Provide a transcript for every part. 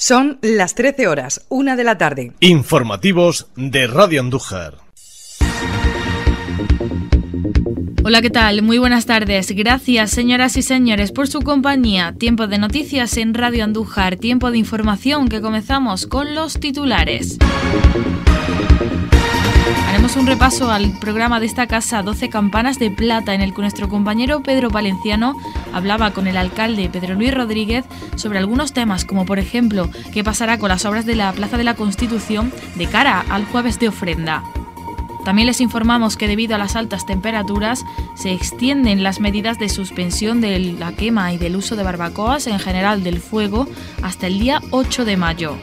Son las 13 horas, una de la tarde. Informativos de Radio Andújar. Hola, ¿qué tal? Muy buenas tardes. Gracias, señoras y señores, por su compañía. Tiempo de noticias en Radio Andújar, tiempo de información que comenzamos con los titulares. Haremos un repaso al programa de esta casa 12 campanas de plata en el que nuestro compañero Pedro Valenciano hablaba con el alcalde Pedro Luis Rodríguez sobre algunos temas como por ejemplo qué pasará con las obras de la Plaza de la Constitución de cara al jueves de ofrenda. También les informamos que debido a las altas temperaturas se extienden las medidas de suspensión de la quema y del uso de barbacoas en general del fuego hasta el día 8 de mayo.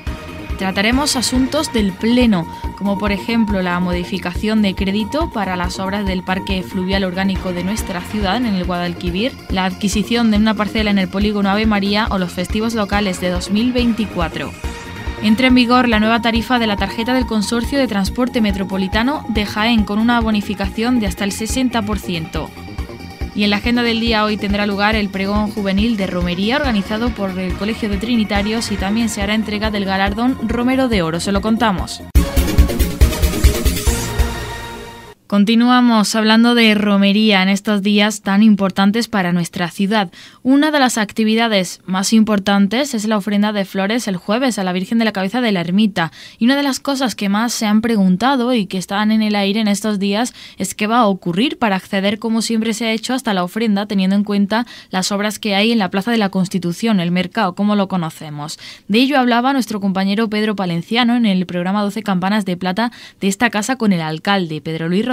Trataremos asuntos del Pleno, como por ejemplo la modificación de crédito para las obras del Parque Fluvial Orgánico de nuestra ciudad en el Guadalquivir, la adquisición de una parcela en el polígono Ave María o los festivos locales de 2024. Entra en vigor la nueva tarifa de la tarjeta del Consorcio de Transporte Metropolitano de Jaén con una bonificación de hasta el 60%. Y en la agenda del día hoy tendrá lugar el pregón juvenil de romería organizado por el Colegio de Trinitarios y también se hará entrega del galardón Romero de Oro. Se lo contamos. Continuamos hablando de romería en estos días tan importantes para nuestra ciudad. Una de las actividades más importantes es la ofrenda de flores el jueves a la Virgen de la Cabeza de la Ermita. Y una de las cosas que más se han preguntado y que están en el aire en estos días es qué va a ocurrir para acceder como siempre se ha hecho hasta la ofrenda teniendo en cuenta las obras que hay en la Plaza de la Constitución, el mercado, como lo conocemos. De ello hablaba nuestro compañero Pedro Palenciano en el programa 12 Campanas de Plata de esta casa con el alcalde, Pedro Luis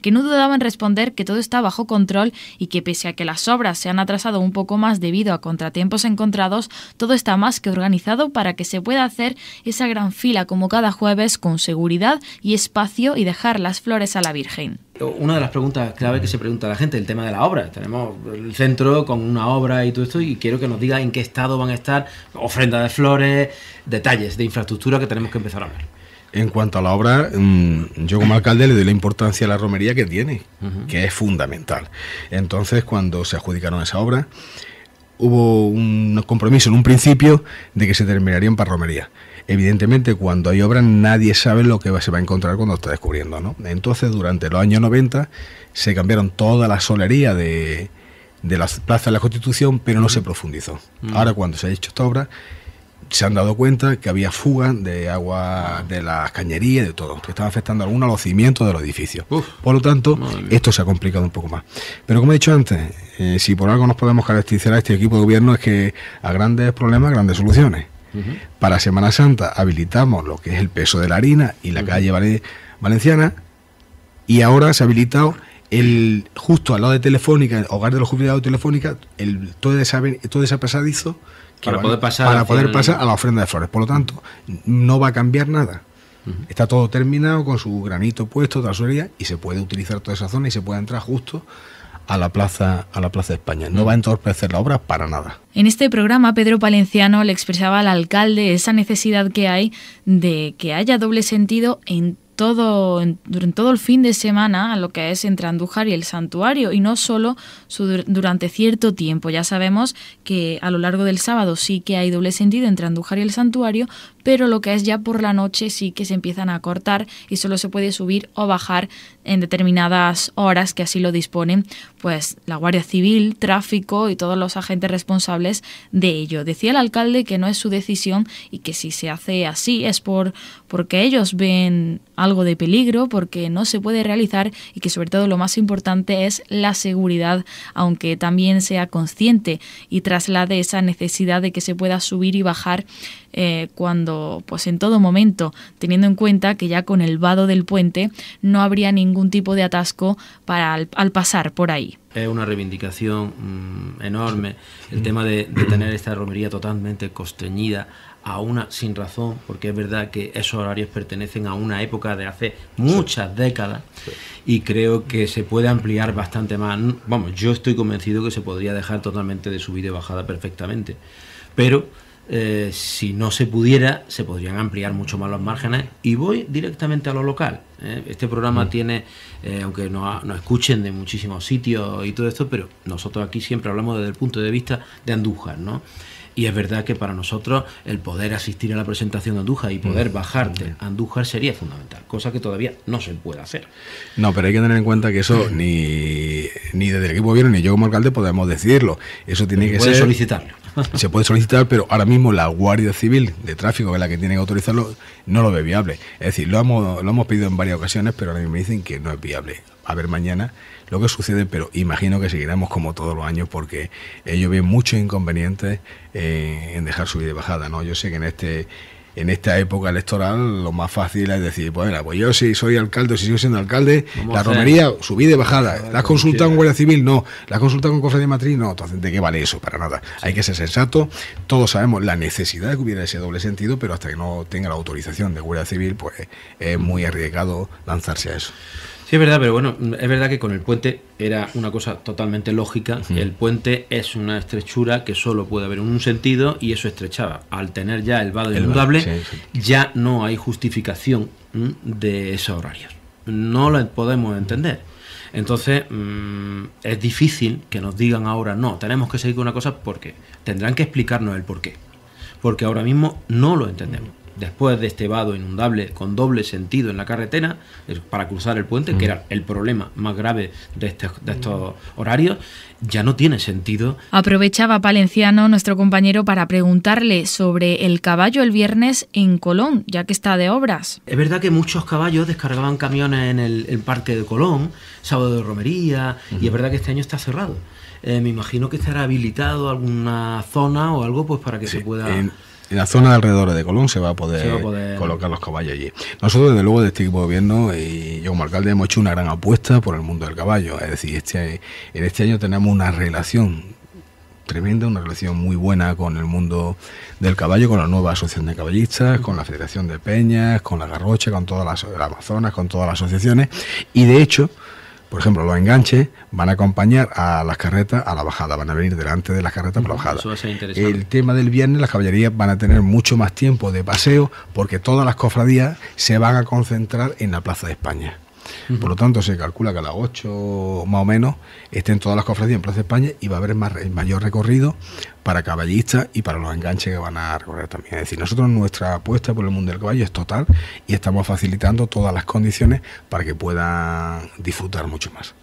que no dudaba en responder que todo está bajo control y que pese a que las obras se han atrasado un poco más debido a contratiempos encontrados, todo está más que organizado para que se pueda hacer esa gran fila como cada jueves con seguridad y espacio y dejar las flores a la Virgen una de las preguntas clave que se pregunta la gente, el tema de la obra. Tenemos el centro con una obra y todo esto, y quiero que nos diga en qué estado van a estar ofrendas de flores, detalles de infraestructura que tenemos que empezar a hablar. En cuanto a la obra, mm, yo como alcalde le doy la importancia a la romería que tiene, que es fundamental. Entonces, cuando se adjudicaron esa obra, hubo un compromiso en un principio de que se terminarían para romería. Evidentemente, cuando hay obras, nadie sabe lo que se va a encontrar cuando está descubriendo. ¿no? Entonces, durante los años 90, se cambiaron toda la solería de, de las plazas de la Constitución, pero no se profundizó. Ahora, cuando se ha hecho esta obra, se han dado cuenta que había fugas de agua de las cañerías de todo, que estaba afectando a algunos a los cimientos de los edificios. por lo tanto, esto se ha complicado un poco más. Pero como he dicho antes, eh, si por algo nos podemos caracterizar a este equipo de gobierno es que a grandes problemas, grandes soluciones. Para Semana Santa habilitamos lo que es el peso de la harina y la calle valenciana y ahora se ha habilitado el justo al lado de Telefónica, el hogar de los jubilados de Telefónica, todo, todo ese pesadizo para, poder pasar, a la ofrenda de flores. Por lo tanto, no va a cambiar nada. Está todo terminado con su granito puesto, herida. y se puede utilizar toda esa zona y se puede entrar justo a la plaza a la plaza de España. No va a entorpecer la obra para nada. En este programa Pedro Palenciano le expresaba al alcalde esa necesidad que hay de que haya doble sentido en todo, durante todo el fin de semana a lo que es entre Andújar y el santuario, y no solo durante cierto tiempo. Ya sabemos que a lo largo del sábado sí que hay doble sentido entre Andújar y el santuario, pero lo que es ya por la noche sí que se empiezan a cortar y solo se puede subir o bajar en determinadas horas que así lo disponen pues la Guardia Civil, tráfico y todos los agentes responsables de ello. Decía el alcalde que no es su decisión y que si se hace así es por porque ellos ven algo de peligro, porque no se puede realizar y que sobre todo lo más importante es la seguridad, aunque también sea consciente y traslade esa necesidad de que se pueda subir y bajar eh, cuando, pues en todo momento, teniendo en cuenta que ya con el vado del puente no habría ningún tipo de atasco para al, pasar por ahí. Es una reivindicación mm, enorme el tema de, tener esta romería totalmente costeñida a una sin razón, porque es verdad que esos horarios pertenecen a una época de hace muchas décadas y creo que se puede ampliar bastante más. Vamos, yo estoy convencido que se podría dejar totalmente de subida y bajada perfectamente, pero eh, si no se pudiera, se podrían ampliar mucho más los márgenes. Y voy directamente a lo local. ¿eh? Este programa mm. tiene, eh, aunque nos, escuchen de muchísimos sitios y todo esto, pero nosotros aquí siempre hablamos desde el punto de vista de Andújar, ¿no? Y es verdad que para nosotros el poder asistir a la presentación de Andújar y poder mm. bajarte a mm. Andújar sería fundamental, cosa que todavía no se puede hacer. No, pero hay que tener en cuenta que eso ni, ni desde el equipo de gobierno ni yo como alcalde podemos decidirlo. Eso tiene que ser. solicitarlo. se puede solicitar, pero ahora mismo la Guardia Civil de Tráfico, que es la que tiene que autorizarlo, no lo ve viable. Es decir, lo hemos, lo hemos pedido en varias ocasiones, pero ahora mismo me dicen que no es viable. A ver mañana lo que sucede, pero imagino que seguiremos como todos los años porque ellos ven muchos inconvenientes en, eh, en dejar subir y bajada. ¿no? Yo sé que en este en esta época electoral lo más fácil es decir, pues pues yo si soy alcalde, si sigo siendo alcalde, la romería subida y bajada. ¿La has consultado con Guardia Civil? No. ¿La consulta con Cofre de Matriz? No. Entonces, ¿de qué vale eso? Para nada. Hay que ser sensato. Todos sabemos la necesidad de que hubiera ese doble sentido, pero hasta que no tenga la autorización de Guardia Civil, pues es muy arriesgado lanzarse a eso. Sí, es verdad, pero bueno, es verdad que con el puente era una cosa totalmente lógica. El puente es una estrechura que solo puede haber un sentido y eso estrechaba. Al tener ya el vado inundable, ya no hay justificación mm, de esos horarios. No lo podemos entender. Entonces, mm, es difícil que nos digan ahora, no, tenemos que seguir con una cosa porque tendrán que explicarnos el por qué. Porque ahora mismo no lo entendemos después de este vado inundable con doble sentido en la carretera eh, para cruzar el puente, que mm. era el problema más grave de, estos horarios, ya no tiene sentido. Aprovechaba Palenciano, nuestro compañero, para preguntarle sobre el caballo el viernes en Colón, ya que está de obras. Es verdad que muchos caballos descargaban camiones en el, parque de Colón, sábado de romería, y es verdad que este año está cerrado. Eh, me imagino que estará habilitado alguna zona o algo pues para que se pueda en la zona alrededor de Colón se va, a poder, colocar los caballos allí. Nosotros, desde luego, de este gobierno y yo como alcalde hemos hecho una gran apuesta por el mundo del caballo. Es decir, este, en este año tenemos una relación tremenda, una relación muy buena con el mundo del caballo, con la nueva asociación de caballistas, con la Federación de Peñas, con la Garrocha, con todas las Amazonas, con todas las asociaciones. Y de hecho, por ejemplo, los enganches van a acompañar a las carretas a la bajada, van a venir delante de las carretas para la bajada. El tema del viernes, las caballerías van a tener mucho más tiempo de paseo porque todas las cofradías se van a concentrar en la Plaza de España. Por lo tanto, se calcula que a las 8 más o menos estén todas las cofradías en Plaza España y va a haber más, mayor recorrido para caballistas y para los enganches que van a recorrer también. Es decir, nosotros nuestra apuesta por el mundo del caballo es total y estamos facilitando todas las condiciones para que puedan disfrutar mucho más.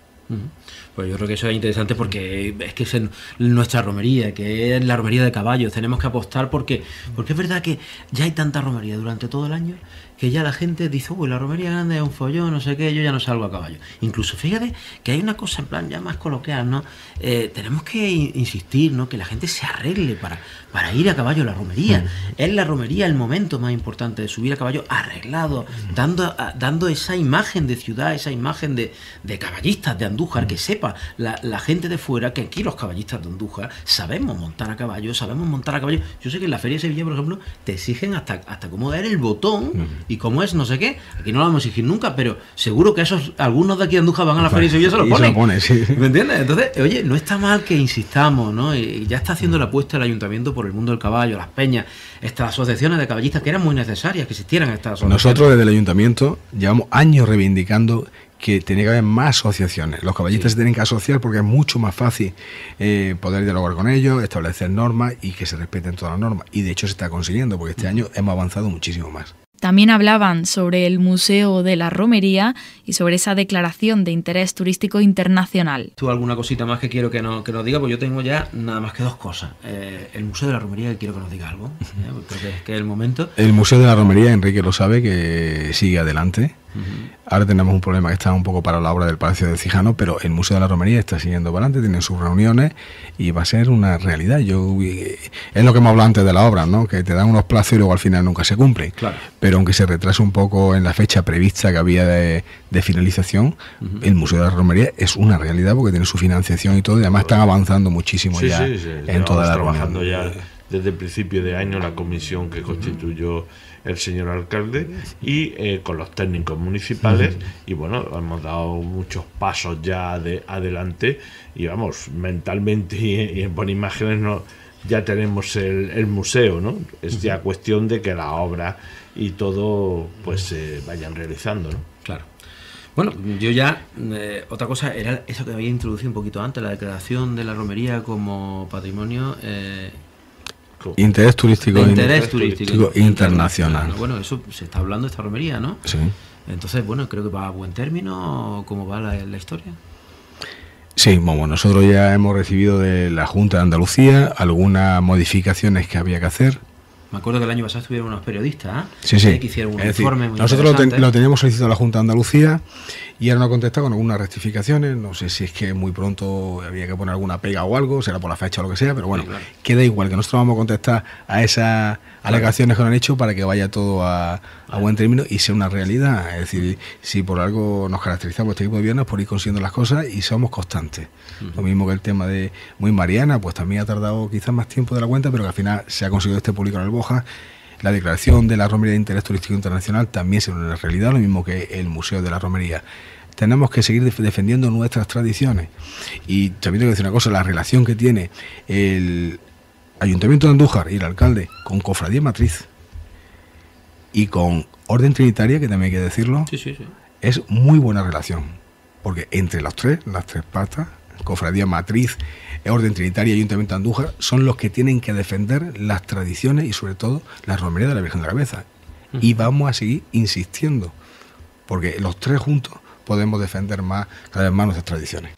Pues yo creo que eso es interesante porque es que es nuestra romería, que es la romería de caballos. Tenemos que apostar porque, porque es verdad que ya hay tanta romería durante todo el año que ya la gente dice, uy, la romería grande es un follón, no sé qué, yo ya no salgo a caballo. Incluso fíjate que hay una cosa en plan ya más coloquial, ¿no? Eh, tenemos que insistir, ¿no? Que la gente se arregle para, para ir a caballo la romería. Mm. Es la romería el momento más importante de subir a caballo arreglado, mm. dando, dando esa imagen de ciudad, esa imagen de, caballistas de Andújar, que mm. sepa la, gente de fuera que aquí los caballistas de Andújar sabemos montar a caballo, sabemos montar a caballo. Yo sé que en la Feria de Sevilla, por ejemplo, te exigen hasta, hasta cómo dar el botón y como es no sé qué, aquí no lo vamos a exigir nunca, pero seguro que esos algunos de aquí de Andújar van a la feria y se lo ponen. Se pone, ¿Me entiendes? Entonces, oye, no está mal que insistamos, ¿no? Y ya está haciendo la apuesta el ayuntamiento por el mundo del caballo, las peñas, estas asociaciones de caballistas que eran muy necesarias que existieran estas asociaciones. Nosotros desde el ayuntamiento llevamos años reivindicando que tiene que haber más asociaciones. Los caballistas se tienen que asociar porque es mucho más fácil eh, poder dialogar con ellos, establecer normas y que se respeten todas las normas. Y de hecho se está consiguiendo, porque este año hemos avanzado muchísimo más. También hablaban sobre el Museo de la Romería y sobre esa declaración de interés turístico internacional. ¿Tú alguna cosita más que quiero que, no, que nos diga? Pues yo tengo ya nada más que dos cosas. Eh, el Museo de la Romería, que quiero que nos diga algo. ¿eh? porque es que, que es el momento. El Museo de la Romería, Enrique lo sabe, que sigue adelante. Ahora tenemos un problema que está un poco para la obra del Palacio de Cijano, pero el Museo de la Romería está siguiendo para adelante, tienen sus reuniones y va a ser una realidad. Yo eh, Es lo que hemos hablado antes de la obra, ¿no? que te dan unos plazos y luego al final nunca se cumplen. Pero aunque se retrase un poco en la fecha prevista que había de, finalización, el Museo de la Romería es una realidad porque tiene su financiación y todo, y además están avanzando muchísimo ya en toda trabajando ya desde el principio de año la comisión que constituyó el señor alcalde y eh, con los técnicos municipales y bueno, hemos dado muchos pasos ya de adelante y vamos, mentalmente y, en por imágenes no, ya tenemos el, museo, ¿no? Es ya cuestión de que la obra y todo pues se vayan realizando, ¿no? Claro. Bueno, yo ya, eh, otra cosa era eso que había introducido un poquito antes, la declaración de la romería como patrimonio eh, Interés turístico. internacional. Bueno, eso se está hablando esta romería, ¿no? Sí. Entonces, bueno, creo que va a buen término, ¿cómo va la, la historia? Sí, bueno, nosotros ya hemos recibido de la Junta de Andalucía algunas modificaciones que había que hacer me acuerdo que el año pasado estuvieron unos periodistas ¿eh? que hicieron un informe muy interesante. Nosotros lo, teníamos solicitado a la Junta de Andalucía y ahora no ha contestado con algunas rectificaciones. No sé si es que muy pronto había que poner alguna pega o algo, será por la fecha o lo que sea, pero bueno, queda igual que nosotros vamos a contestar a esa alegaciones que han hecho para que vaya todo a, buen término y sea una realidad. Es decir, si por algo nos caracterizamos este tipo de viernes por ir consiguiendo las cosas y somos constantes. Lo mismo que el tema de muy Mariana, pues también ha tardado quizás más tiempo de la cuenta, pero que al final se ha conseguido este público en el Boja. La declaración de la Romería de Interés Turístico Internacional también es una realidad, lo mismo que el Museo de la Romería tenemos que seguir defendiendo nuestras tradiciones. Y también tengo que decir una cosa, la relación que tiene el, Ayuntamiento de Andújar y el alcalde, con Cofradía Matriz y con Orden Trinitaria, que también hay que decirlo, es muy buena relación. Porque entre las tres, las tres patas, Cofradía Matriz, Orden Trinitaria y Ayuntamiento de Andújar, son los que tienen que defender las tradiciones y sobre todo la romería de la Virgen de la Cabeza. Y vamos a seguir insistiendo, porque los tres juntos podemos defender más, cada vez más nuestras tradiciones.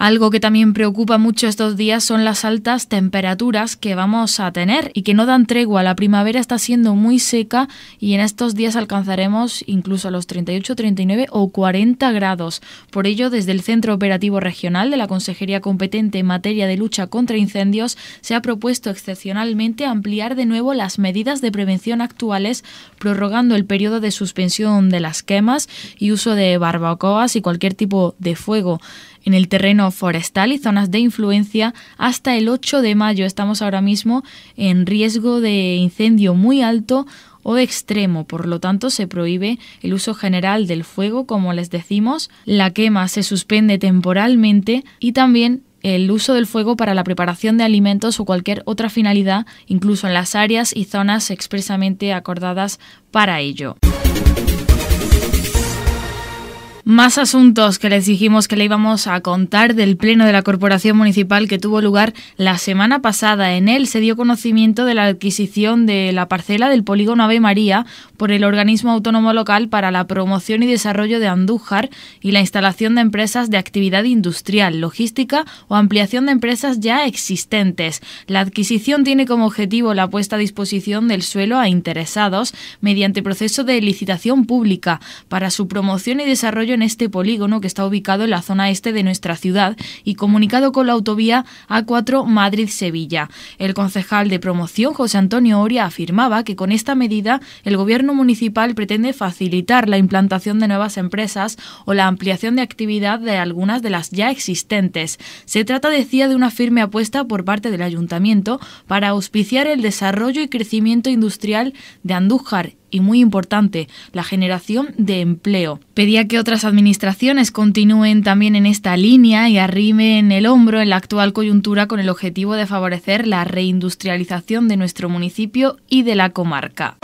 Algo que también preocupa mucho estos días son las altas temperaturas que vamos a tener y que no dan tregua. La primavera está siendo muy seca y en estos días alcanzaremos incluso los 38, 39 o 40 grados. Por ello, desde el Centro Operativo Regional de la Consejería competente en materia de lucha contra incendios, se ha propuesto excepcionalmente ampliar de nuevo las medidas de prevención actuales, prorrogando el periodo de suspensión de las quemas y uso de barbacoas y cualquier tipo de fuego en el terreno forestal y zonas de influencia hasta el 8 de mayo. Estamos ahora mismo en riesgo de incendio muy alto o extremo, por lo tanto se prohíbe el uso general del fuego, como les decimos, la quema se suspende temporalmente y también el uso del fuego para la preparación de alimentos o cualquier otra finalidad, incluso en las áreas y zonas expresamente acordadas para ello. Más asuntos que les dijimos que le íbamos a contar del Pleno de la Corporación Municipal que tuvo lugar la semana pasada. En él se dio conocimiento de la adquisición de la parcela del polígono Ave María por el organismo autónomo local para la promoción y desarrollo de Andújar y la instalación de empresas de actividad industrial, logística o ampliación de empresas ya existentes. La adquisición tiene como objetivo la puesta a disposición del suelo a interesados mediante proceso de licitación pública para su promoción y desarrollo este polígono que está ubicado en la zona este de nuestra ciudad y comunicado con la autovía A4 Madrid-Sevilla. El concejal de promoción, José Antonio Oria, afirmaba que con esta medida el gobierno municipal pretende facilitar la implantación de nuevas empresas o la ampliación de actividad de algunas de las ya existentes. Se trata, decía, de una firme apuesta por parte del ayuntamiento para auspiciar el desarrollo y crecimiento industrial de Andújar y muy importante, la generación de empleo. Pedía que otras administraciones continúen también en esta línea y arrimen el hombro en la actual coyuntura con el objetivo de favorecer la reindustrialización de nuestro municipio y de la comarca.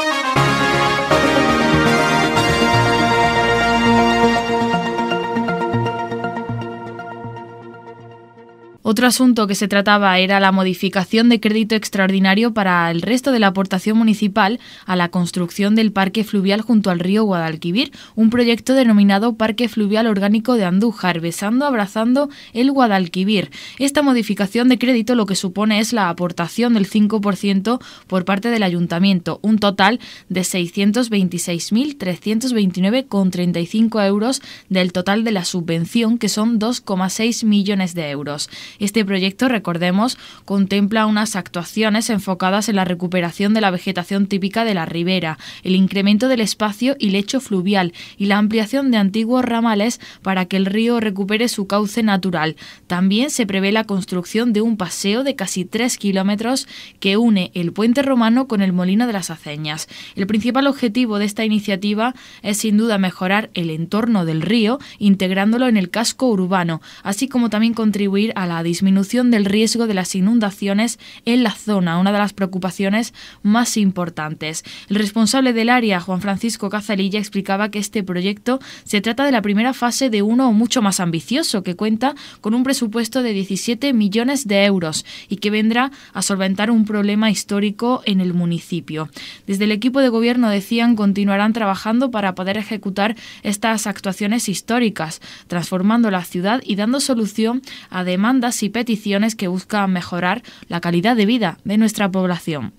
Otro asunto que se trataba era la modificación de crédito extraordinario para el resto de la aportación municipal a la construcción del parque fluvial junto al río Guadalquivir, un proyecto denominado Parque Fluvial Orgánico de Andújar, besando, abrazando el Guadalquivir. Esta modificación de crédito lo que supone es la aportación del 5% por parte del ayuntamiento, un total de 626.329,35 euros del total de la subvención, que son 2,6 millones de euros. Este proyecto, recordemos, contempla unas actuaciones enfocadas en la recuperación de la vegetación típica de la ribera, el incremento del espacio y lecho fluvial y la ampliación de antiguos ramales para que el río recupere su cauce natural. También se prevé la construcción de un paseo de casi tres kilómetros que une el puente romano con el molino de las aceñas. El principal objetivo de esta iniciativa es sin duda mejorar el entorno del río, integrándolo en el casco urbano, así como también contribuir a la disminución del riesgo de las inundaciones en la zona, una de las preocupaciones más importantes. El responsable del área, Juan Francisco Cazalilla, explicaba que este proyecto se trata de la primera fase de uno mucho más ambicioso, que cuenta con un presupuesto de 17 millones de euros y que vendrá a solventar un problema histórico en el municipio. Desde el equipo de gobierno decían continuarán trabajando para poder ejecutar estas actuaciones históricas, transformando la ciudad y dando solución a demandas y peticiones que buscan mejorar la calidad de vida de nuestra población.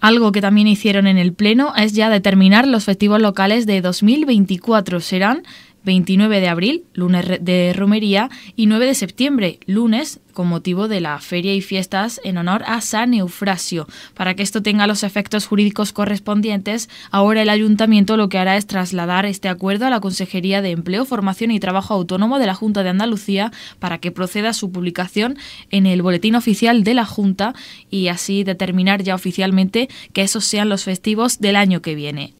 Algo que también hicieron en el Pleno es ya determinar los festivos locales de 2024. Serán 29 de abril, lunes de romería, y 9 de septiembre, lunes, con motivo de la feria y fiestas en honor a San Eufrasio. Para que esto tenga los efectos jurídicos correspondientes, ahora el ayuntamiento lo que hará es trasladar este acuerdo a la Consejería de Empleo, Formación y Trabajo Autónomo de la Junta de Andalucía para que proceda su publicación en el Boletín Oficial de la Junta y así determinar ya oficialmente que esos sean los festivos del año que viene.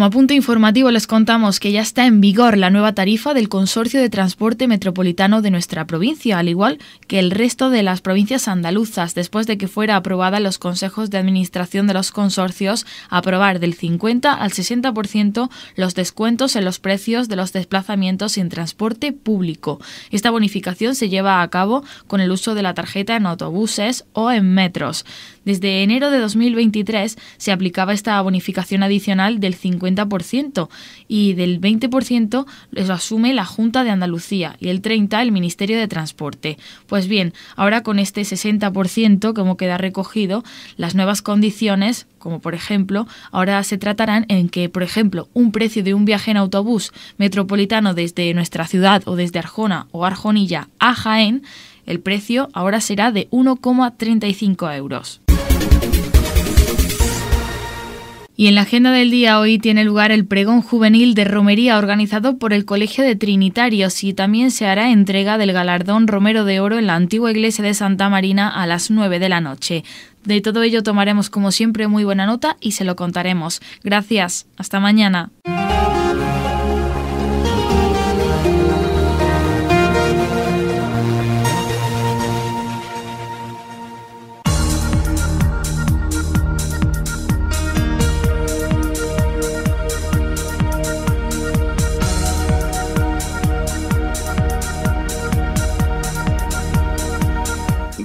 Como apunte informativo les contamos que ya está en vigor la nueva tarifa del Consorcio de Transporte Metropolitano de nuestra provincia, al igual que el resto de las provincias andaluzas, después de que fuera aprobada en los consejos de administración de los consorcios aprobar del 50 al 60% los descuentos en los precios de los desplazamientos en transporte público. Esta bonificación se lleva a cabo con el uso de la tarjeta en autobuses o en metros. Desde enero de 2023 se aplicaba esta bonificación adicional del 50 y del 20% lo asume la Junta de Andalucía y el 30% el Ministerio de Transporte. Pues bien, ahora con este 60% como queda recogido, las nuevas condiciones, como por ejemplo, ahora se tratarán en que, por ejemplo, un precio de un viaje en autobús metropolitano desde nuestra ciudad o desde Arjona o Arjonilla a Jaén, el precio ahora será de 1,35 euros. Y en la agenda del día hoy tiene lugar el pregón juvenil de romería organizado por el Colegio de Trinitarios y también se hará entrega del galardón Romero de Oro en la antigua iglesia de Santa Marina a las 9 de la noche. De todo ello tomaremos como siempre muy buena nota y se lo contaremos. Gracias, hasta mañana.